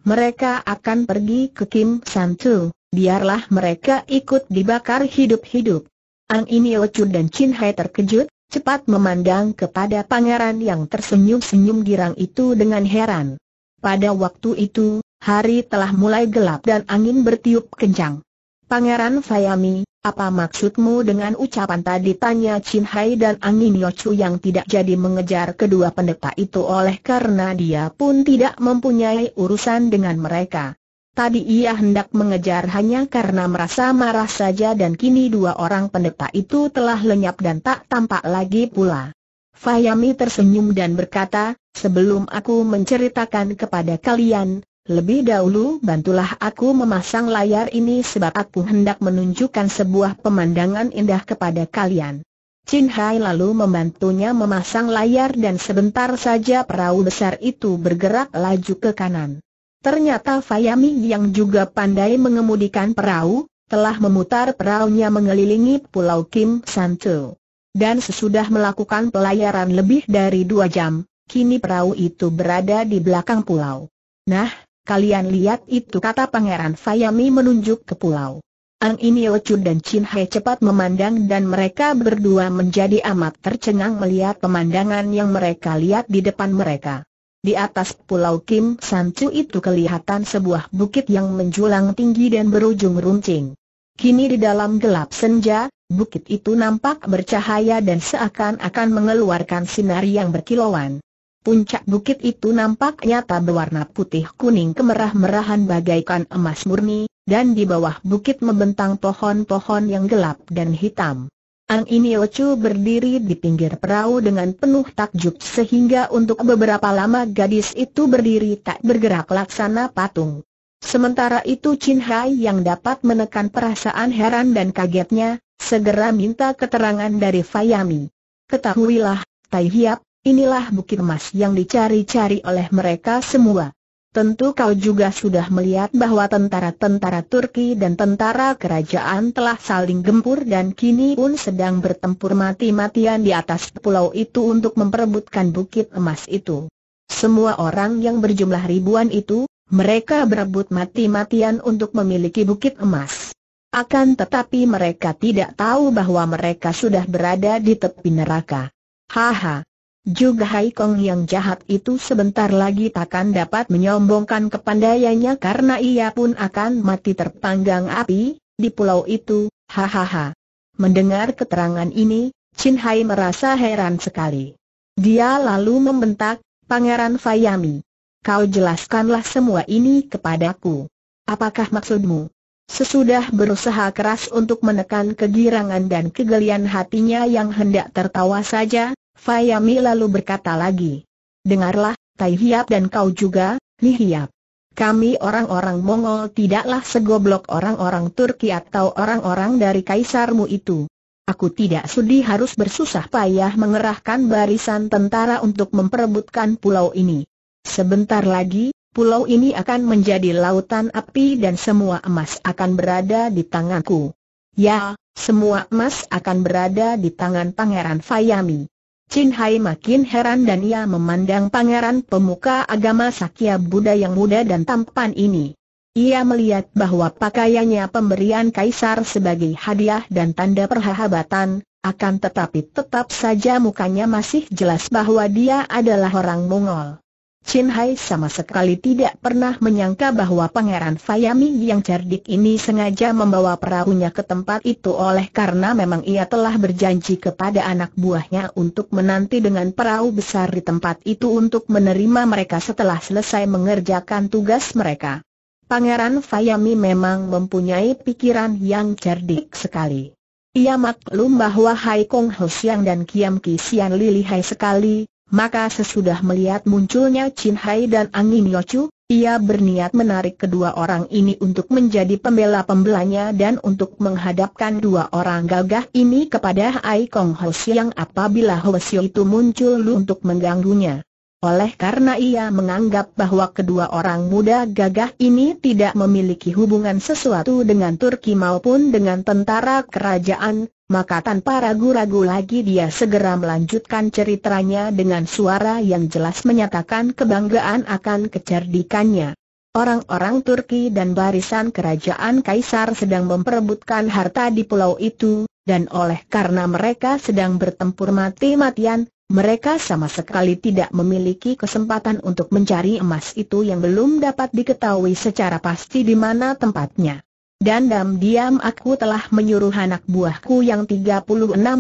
Mereka akan pergi ke Kim Santu, biarlah mereka ikut dibakar hidup-hidup. Ang Inio Chu dan Chin Hai terkejut, cepat memandang kepada pangeran yang tersenyum-senyum girang itu dengan heran. Pada waktu itu, hari telah mulai gelap dan angin bertiup kencang. Pangeran Fayami, apa maksudmu dengan ucapan tadi tanya Chin Hai dan Angin Yochu yang tidak jadi mengejar kedua pendeta itu oleh karena dia pun tidak mempunyai urusan dengan mereka. Tadi ia hendak mengejar hanya karena merasa marah saja dan kini dua orang pendeta itu telah lenyap dan tak tampak lagi pula. Fayami tersenyum dan berkata, sebelum aku menceritakan kepada kalian, lebih dahulu bantulah aku memasang layar ini sebab aku hendak menunjukkan sebuah pemandangan indah kepada kalian. Chin Hai lalu membantunya memasang layar dan sebentar saja perahu besar itu bergerak laju ke kanan. Ternyata Fayami yang juga pandai mengemudikan perahu, telah memutar perahunya mengelilingi Pulau Kim Santo. Dan sesudah melakukan pelayaran lebih dari dua jam, kini perahu itu berada di belakang pulau. Nah, kalian lihat itu kata Pangeran Fayami menunjuk ke pulau. Ang Inio Chun dan Chin Hai cepat memandang dan mereka berdua menjadi amat tercengang melihat pemandangan yang mereka lihat di depan mereka. Di atas pulau Kim Sancu itu kelihatan sebuah bukit yang menjulang tinggi dan berujung runcing. Kini di dalam gelap senja, bukit itu nampak bercahaya dan seakan-akan mengeluarkan sinar yang berkilauan. Puncak bukit itu nampak nyata berwarna putih kuning kemerah-merahan bagaikan emas murni, dan di bawah bukit membentang pohon-pohon yang gelap dan hitam. Ang Chu berdiri di pinggir perahu dengan penuh takjub sehingga untuk beberapa lama gadis itu berdiri tak bergerak laksana patung. Sementara itu Chin Hai yang dapat menekan perasaan heran dan kagetnya, segera minta keterangan dari Fayami. Ketahuilah, Tai Hiap, inilah bukit emas yang dicari-cari oleh mereka semua. Tentu kau juga sudah melihat bahwa tentara-tentara Turki dan tentara kerajaan telah saling gempur dan kini pun sedang bertempur mati-matian di atas pulau itu untuk memperebutkan bukit emas itu. Semua orang yang berjumlah ribuan itu, mereka berebut mati-matian untuk memiliki bukit emas. Akan tetapi mereka tidak tahu bahwa mereka sudah berada di tepi neraka. Haha, juga Hai Kong yang jahat itu sebentar lagi takkan dapat menyombongkan kepandaiannya karena ia pun akan mati terpanggang api, di pulau itu, hahaha. Mendengar keterangan ini, Chin Hai merasa heran sekali. Dia lalu membentak, Pangeran Fayami. Kau jelaskanlah semua ini kepadaku. Apakah maksudmu? Sesudah berusaha keras untuk menekan kegirangan dan kegelian hatinya yang hendak tertawa saja, Fayami lalu berkata lagi. Dengarlah, Tai Hiap dan kau juga, Li Hiap. Kami orang-orang Mongol tidaklah segoblok orang-orang Turki atau orang-orang dari kaisarmu itu. Aku tidak sudi harus bersusah payah mengerahkan barisan tentara untuk memperebutkan pulau ini. Sebentar lagi, pulau ini akan menjadi lautan api dan semua emas akan berada di tanganku. Ya, semua emas akan berada di tangan Pangeran Fayami. Chin Hai makin heran dan ia memandang pangeran pemuka agama Sakya Buddha yang muda dan tampan ini. Ia melihat bahwa pakaiannya pemberian kaisar sebagai hadiah dan tanda perhahabatan, akan tetapi tetap saja mukanya masih jelas bahwa dia adalah orang Mongol. Chin Hai sama sekali tidak pernah menyangka bahwa Pangeran Fayami yang cerdik ini sengaja membawa perahunya ke tempat itu oleh karena memang ia telah berjanji kepada anak buahnya untuk menanti dengan perahu besar di tempat itu untuk menerima mereka setelah selesai mengerjakan tugas mereka. Pangeran Fayami memang mempunyai pikiran yang cerdik sekali. Ia maklum bahwa Hai Kong Ho dan Kiam Ki Sian Lili Hai sekali, maka sesudah melihat munculnya Chin Hai dan Angin Yochu, ia berniat menarik kedua orang ini untuk menjadi pembela-pembelanya dan untuk menghadapkan dua orang gagah ini kepada Ai Kong Ho yang apabila Ho itu muncul untuk mengganggunya. Oleh karena ia menganggap bahwa kedua orang muda gagah ini tidak memiliki hubungan sesuatu dengan Turki maupun dengan tentara kerajaan, maka tanpa ragu-ragu lagi dia segera melanjutkan ceritanya dengan suara yang jelas menyatakan kebanggaan akan kecerdikannya. Orang-orang Turki dan barisan kerajaan Kaisar sedang memperebutkan harta di pulau itu, dan oleh karena mereka sedang bertempur mati-matian, mereka sama sekali tidak memiliki kesempatan untuk mencari emas itu yang belum dapat diketahui secara pasti di mana tempatnya. Dan diam-diam aku telah menyuruh anak buahku yang 36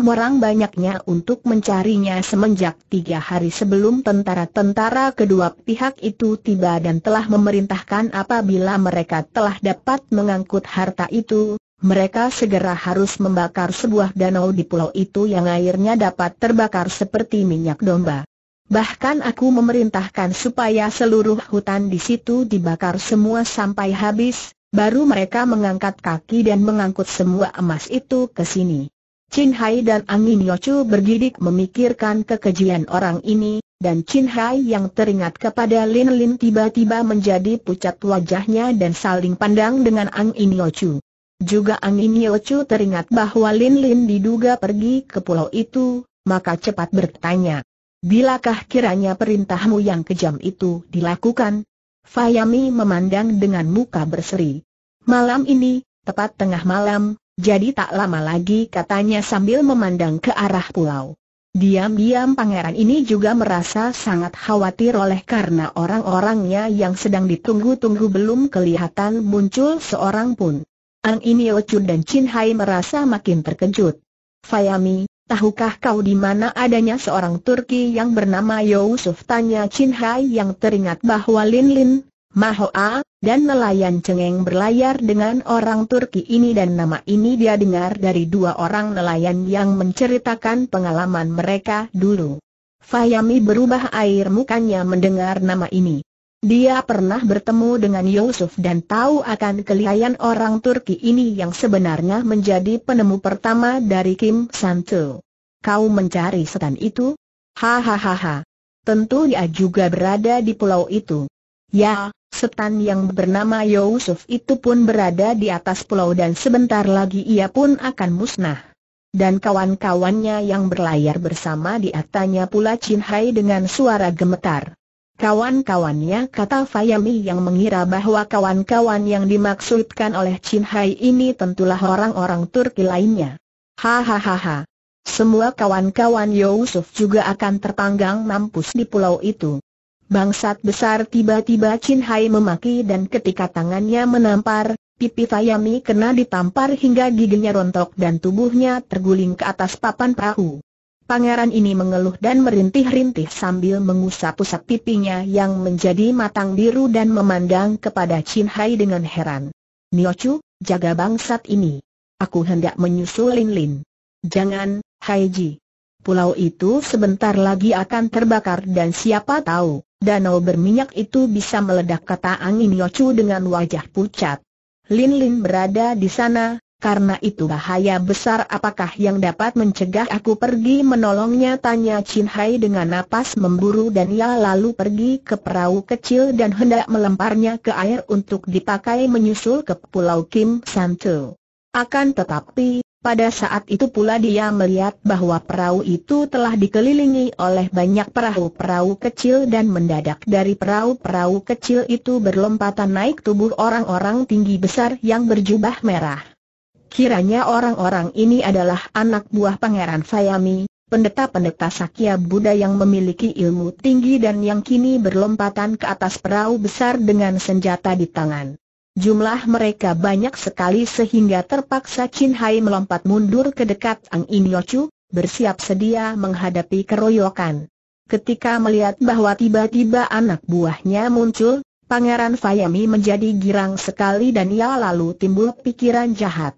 orang banyaknya untuk mencarinya semenjak tiga hari sebelum tentara-tentara kedua pihak itu tiba dan telah memerintahkan apabila mereka telah dapat mengangkut harta itu, mereka segera harus membakar sebuah danau di pulau itu yang airnya dapat terbakar seperti minyak domba. Bahkan aku memerintahkan supaya seluruh hutan di situ dibakar semua sampai habis, Baru mereka mengangkat kaki dan mengangkut semua emas itu ke sini. Chin Hai dan Angin Yocu bergidik memikirkan kekejian orang ini, dan Chin Hai yang teringat kepada Lin Lin tiba-tiba menjadi pucat wajahnya dan saling pandang dengan Angin Yocu. Juga Angin Yocu teringat bahwa Lin Lin diduga pergi ke pulau itu, maka cepat bertanya. Bilakah kiranya perintahmu yang kejam itu dilakukan? Fayami memandang dengan muka berseri. Malam ini, tepat tengah malam, jadi tak lama lagi katanya sambil memandang ke arah pulau. Diam-diam pangeran ini juga merasa sangat khawatir oleh karena orang-orangnya yang sedang ditunggu-tunggu belum kelihatan muncul seorang pun. Ang Inio Chun dan Chin Hai merasa makin terkejut. Fayami, Tahukah kau di mana adanya seorang Turki yang bernama Yusuf? Tanya Chin Hai yang teringat bahwa Lin Lin, Mahoa, dan nelayan cengeng berlayar dengan orang Turki ini dan nama ini dia dengar dari dua orang nelayan yang menceritakan pengalaman mereka dulu. Fahyami berubah air mukanya mendengar nama ini. Dia pernah bertemu dengan Yusuf dan tahu akan kelihayan orang Turki ini yang sebenarnya menjadi penemu pertama dari Kim San-tu. Kau mencari setan itu? Hahaha. Tentu dia juga berada di pulau itu. Ya, setan yang bernama Yusuf itu pun berada di atas pulau dan sebentar lagi ia pun akan musnah. Dan kawan-kawannya yang berlayar bersama di atasnya pula Chin Hai dengan suara gemetar. Kawan-kawannya kata Fayami yang mengira bahwa kawan-kawan yang dimaksudkan oleh Chin Hai ini tentulah orang-orang Turki lainnya. Hahaha. Semua kawan-kawan Yusuf juga akan terpanggang mampus di pulau itu. Bangsat besar tiba-tiba Chin Hai memaki dan ketika tangannya menampar, pipi Fayami kena ditampar hingga giginya rontok dan tubuhnya terguling ke atas papan perahu. Pangeran ini mengeluh dan merintih-rintih sambil mengusap-usap pipinya yang menjadi matang biru dan memandang kepada Chin Hai dengan heran. Niochu, jaga bangsat ini. Aku hendak menyusul Lin Lin. Jangan, Hai Ji. Pulau itu sebentar lagi akan terbakar dan siapa tahu, danau berminyak itu bisa meledak kata angin Niochu dengan wajah pucat. Lin Lin berada di sana, karena itu bahaya besar apakah yang dapat mencegah aku pergi menolongnya tanya Chin Hai dengan napas memburu dan ia lalu pergi ke perahu kecil dan hendak melemparnya ke air untuk dipakai menyusul ke pulau Kim Santo. Akan tetapi, pada saat itu pula dia melihat bahwa perahu itu telah dikelilingi oleh banyak perahu-perahu kecil dan mendadak dari perahu-perahu kecil itu berlompatan naik tubuh orang-orang tinggi besar yang berjubah merah. Kiranya orang-orang ini adalah anak buah Pangeran Sayami, pendeta-pendeta Sakya Buddha yang memiliki ilmu tinggi dan yang kini berlompatan ke atas perahu besar dengan senjata di tangan. Jumlah mereka banyak sekali sehingga terpaksa Chin Hai melompat mundur ke dekat Ang In Yochu, bersiap sedia menghadapi keroyokan. Ketika melihat bahwa tiba-tiba anak buahnya muncul, Pangeran Fayami menjadi girang sekali dan ia lalu timbul pikiran jahat.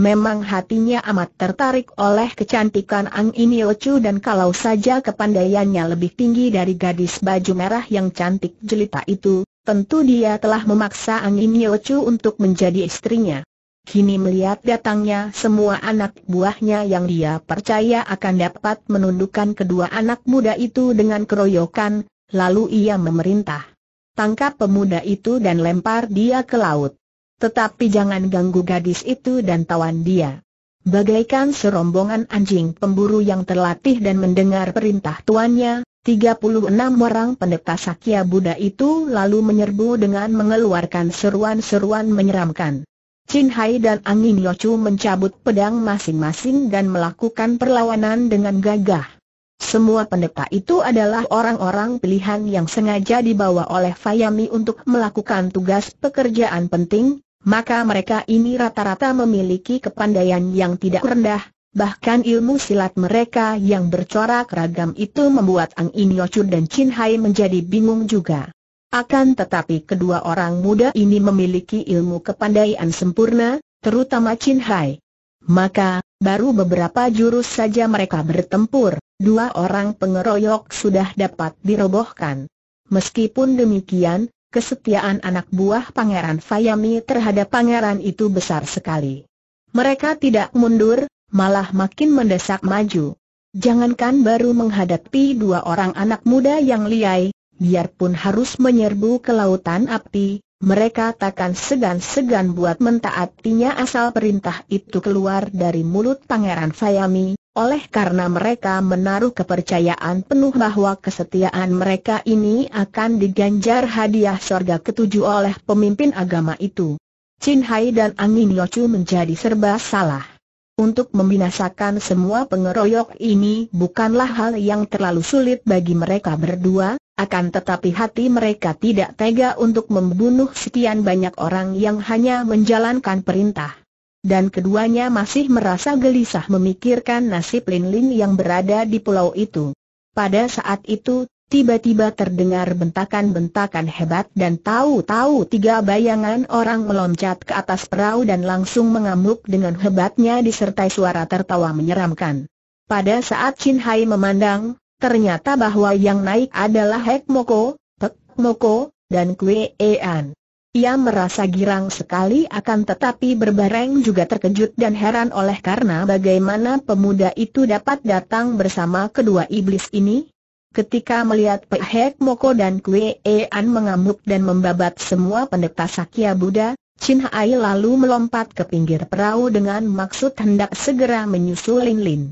Memang hatinya amat tertarik oleh kecantikan Ang Iniochu dan kalau saja kepandaiannya lebih tinggi dari gadis baju merah yang cantik jelita itu, tentu dia telah memaksa Ang Iniochu untuk menjadi istrinya. Kini melihat datangnya semua anak buahnya yang dia percaya akan dapat menundukkan kedua anak muda itu dengan keroyokan, lalu ia memerintah. Tangkap pemuda itu dan lempar dia ke laut. Tetapi jangan ganggu gadis itu dan tawan dia. Bagaikan serombongan anjing pemburu yang terlatih dan mendengar perintah tuannya, 36 orang pendeta Sakya Buddha itu lalu menyerbu dengan mengeluarkan seruan-seruan menyeramkan. Chin Hai dan Angin Yocu mencabut pedang masing-masing dan melakukan perlawanan dengan gagah. Semua pendeta itu adalah orang-orang pilihan yang sengaja dibawa oleh Fayami untuk melakukan tugas pekerjaan penting, maka mereka ini rata-rata memiliki kepandaian yang tidak rendah, bahkan ilmu silat mereka yang bercorak ragam itu membuat Ang In dan Chin Hai menjadi bingung juga. Akan tetapi kedua orang muda ini memiliki ilmu kepandaian sempurna, terutama Chin Hai. Maka, baru beberapa jurus saja mereka bertempur, dua orang pengeroyok sudah dapat dirobohkan. Meskipun demikian, kesetiaan anak buah Pangeran Fayami terhadap pangeran itu besar sekali. Mereka tidak mundur, malah makin mendesak maju. Jangankan baru menghadapi dua orang anak muda yang liai, biarpun harus menyerbu ke lautan api, mereka takkan segan-segan buat mentaatinya asal perintah itu keluar dari mulut Pangeran Fayami, oleh karena mereka menaruh kepercayaan penuh bahwa kesetiaan mereka ini akan diganjar hadiah sorga ketujuh oleh pemimpin agama itu. Chin Hai dan Angin Yochu menjadi serba salah. Untuk membinasakan semua pengeroyok ini bukanlah hal yang terlalu sulit bagi mereka berdua, akan tetapi hati mereka tidak tega untuk membunuh sekian banyak orang yang hanya menjalankan perintah dan keduanya masih merasa gelisah memikirkan nasib Lin Lin yang berada di pulau itu. Pada saat itu, tiba-tiba terdengar bentakan-bentakan hebat dan tahu-tahu tiga bayangan orang meloncat ke atas perahu dan langsung mengamuk dengan hebatnya disertai suara tertawa menyeramkan. Pada saat Chin Hai memandang, ternyata bahwa yang naik adalah Hek Moko, Pek Moko, dan Kue Ean. Ia merasa girang sekali akan tetapi berbareng juga terkejut dan heran oleh karena bagaimana pemuda itu dapat datang bersama kedua iblis ini. Ketika melihat Pehek Moko dan Kue An mengamuk dan membabat semua pendeta Sakya Buddha, Chin Hai lalu melompat ke pinggir perahu dengan maksud hendak segera menyusul Lin Lin.